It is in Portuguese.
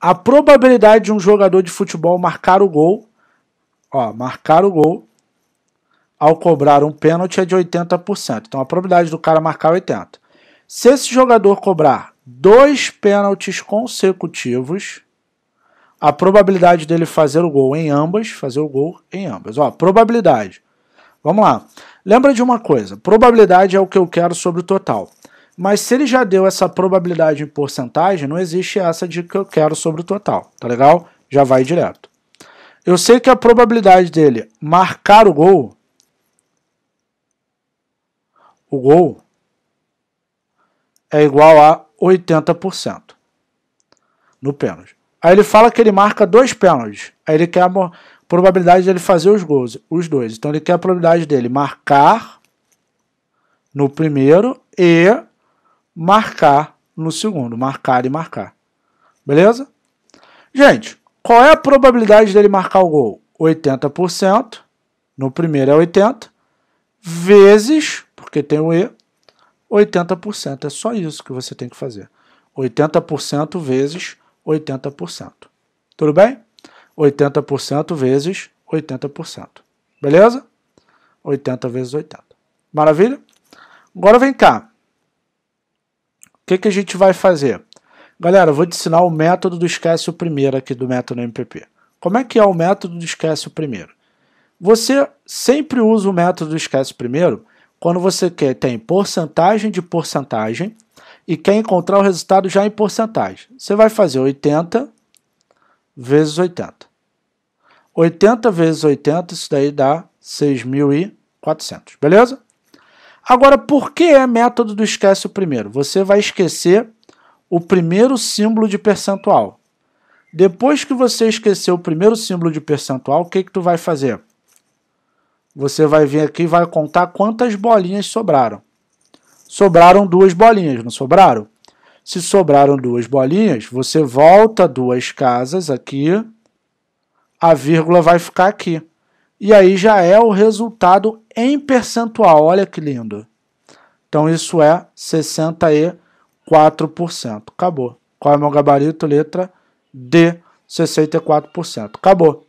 A probabilidade de um jogador de futebol marcar o gol, ó, marcar o gol ao cobrar um pênalti é de 80%. Então a probabilidade do cara marcar é 80%. Se esse jogador cobrar dois pênaltis consecutivos, a probabilidade dele fazer o gol em ambas, fazer o gol em ambas. Ó, probabilidade. Vamos lá. Lembra de uma coisa: probabilidade é o que eu quero sobre o total. Mas se ele já deu essa probabilidade em porcentagem, não existe essa de que eu quero sobre o total, tá legal? Já vai direto. Eu sei que a probabilidade dele marcar o gol, o gol, é igual a 80% no pênalti. Aí ele fala que ele marca dois pênaltis. Aí ele quer a probabilidade dele fazer os gols, os dois. Então ele quer a probabilidade dele marcar no primeiro e marcar no segundo. Marcar e marcar. Beleza? Gente, qual é a probabilidade dele marcar o gol? 80%. No primeiro é 80. Vezes, porque tem o E, 80%. É só isso que você tem que fazer. 80% vezes 80%. Tudo bem? 80% vezes 80%. Beleza? 80 vezes 80. Maravilha? Agora vem cá que, que a gente vai fazer? Galera, eu vou te ensinar o método do esquece o primeiro aqui do método MPP. Como é que é o método do esquece o primeiro? Você sempre usa o método do esquece o primeiro quando você quer, tem porcentagem de porcentagem e quer encontrar o resultado já em porcentagem. Você vai fazer 80 vezes 80. 80 vezes 80, isso daí dá 6.400, beleza? Agora, por que é método do esquece o primeiro? Você vai esquecer o primeiro símbolo de percentual. Depois que você esqueceu o primeiro símbolo de percentual, o que, que tu vai fazer? Você vai vir aqui e vai contar quantas bolinhas sobraram. Sobraram duas bolinhas, não sobraram? Se sobraram duas bolinhas, você volta duas casas aqui, a vírgula vai ficar aqui. E aí já é o resultado em percentual. Olha que lindo. Então isso é 64%. Acabou. Qual é o meu gabarito? Letra D, 64%. Acabou.